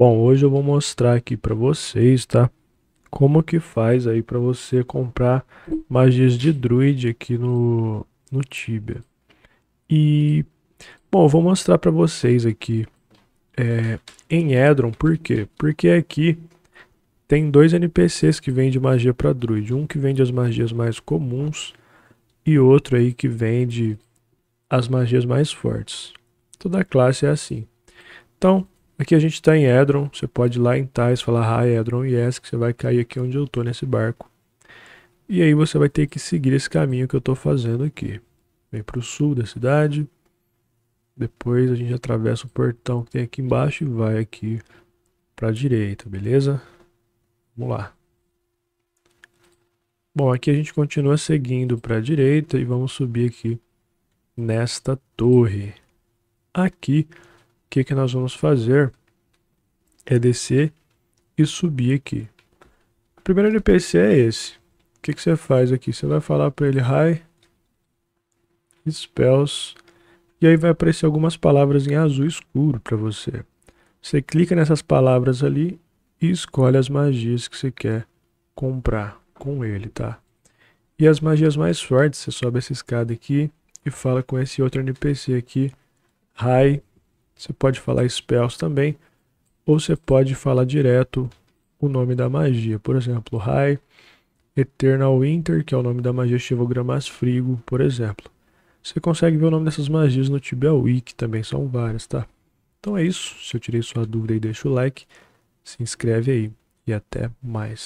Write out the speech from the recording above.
Bom, hoje eu vou mostrar aqui para vocês, tá? Como que faz aí para você comprar magias de druid aqui no, no Tibia. E, bom, eu vou mostrar para vocês aqui é, em Edron, por quê? Porque aqui tem dois NPCs que vendem magia para druid. Um que vende as magias mais comuns e outro aí que vende as magias mais fortes. Toda classe é assim. Então, Aqui a gente está em Edron, você pode ir lá em Tais falar Hi Edron Yes, que você vai cair aqui onde eu estou nesse barco. E aí você vai ter que seguir esse caminho que eu estou fazendo aqui. Vem para o sul da cidade, depois a gente atravessa o portão que tem aqui embaixo e vai aqui para a direita, beleza? Vamos lá. Bom, aqui a gente continua seguindo para a direita e vamos subir aqui nesta torre. Aqui, o que, que nós vamos fazer? é descer e subir aqui. O primeiro NPC é esse. O que, que você faz aqui? Você vai falar para ele hi spells e aí vai aparecer algumas palavras em azul escuro para você. Você clica nessas palavras ali e escolhe as magias que você quer comprar com ele, tá? E as magias mais fortes, você sobe essa escada aqui e fala com esse outro NPC aqui, hi. Você pode falar spells também ou você pode falar direto o nome da magia. Por exemplo, Rai Eternal Winter, que é o nome da magia Shivogramas Frigo, por exemplo. Você consegue ver o nome dessas magias no Tibia Wiki, também são várias, tá? Então é isso. Se eu tirei sua dúvida aí, deixa o like, se inscreve aí e até mais.